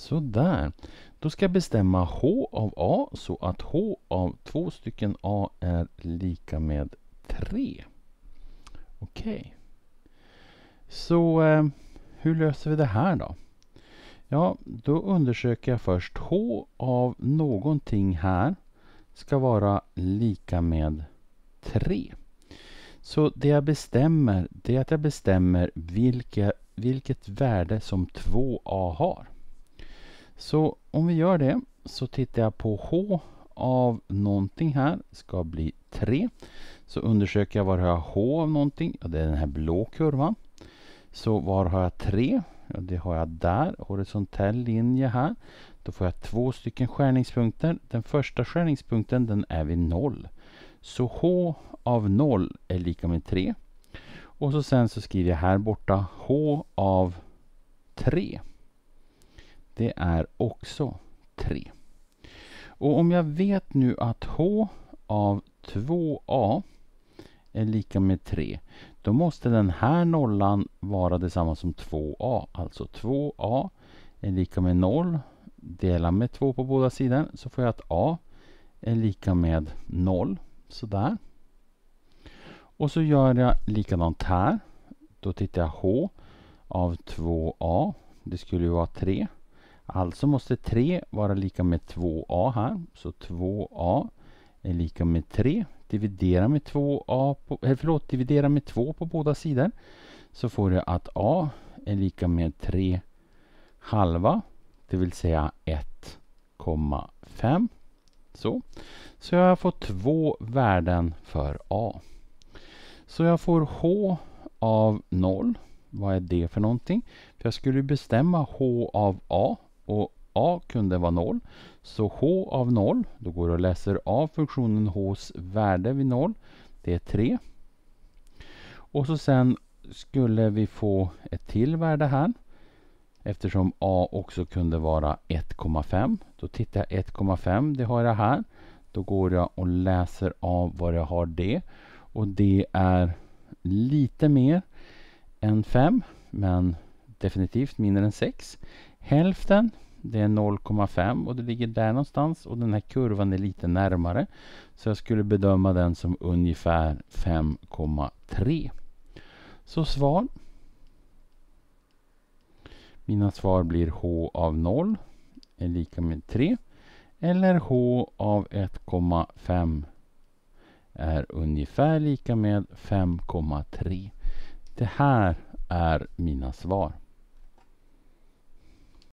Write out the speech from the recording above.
Sådär. Då ska jag bestämma H av A så att H av två stycken A är lika med 3. Okej. Okay. Så eh, hur löser vi det här då? Ja, då undersöker jag först H av någonting här ska vara lika med 3. Så det jag bestämmer det är att jag bestämmer vilka, vilket värde som 2a har. Så om vi gör det så tittar jag på H av någonting här ska bli 3. Så undersöker jag var jag har H av någonting. Ja, det är den här blå kurvan. Så var har jag 3? Ja, det har jag där. Horisontell linje här. Då får jag två stycken skärningspunkter. Den första skärningspunkten den är vid 0. Så H av 0 är lika med 3. Och så sen så skriver jag här borta H av 3. Det är också 3. Och om jag vet nu att h av 2a är lika med 3 då måste den här nollan vara detsamma som 2a. Alltså 2a är lika med 0. Dela med 2 på båda sidor så får jag att a är lika med 0. Sådär. Och så gör jag likadant här. Då tittar jag h av 2a. Det skulle ju vara 3. Alltså måste 3 vara lika med 2a här. Så 2a är lika med 3. Dividera med 2a på, eh, förlåt, dividera med 2 på båda sidor. Så får du att a är lika med 3 halva. Det vill säga 1,5. Så. Så jag får två värden för a. Så jag får h av 0. Vad är det för någonting? För jag skulle bestämma h av a och a kunde vara 0. Så h av 0, då går det och läser av funktionen h's värde vid 0. Det är 3. Och så sen skulle vi få ett till värde här. Eftersom a också kunde vara 1,5. Då tittar jag 1,5, det har jag här. Då går jag och läser av var jag har det. Och det är lite mer än 5, men definitivt mindre än 6. Hälften det är 0,5 och det ligger där någonstans och den här kurvan är lite närmare. Så jag skulle bedöma den som ungefär 5,3. Så svar. Mina svar blir H av 0 är lika med 3 eller H av 1,5 är ungefär lika med 5,3. Det här är mina svar.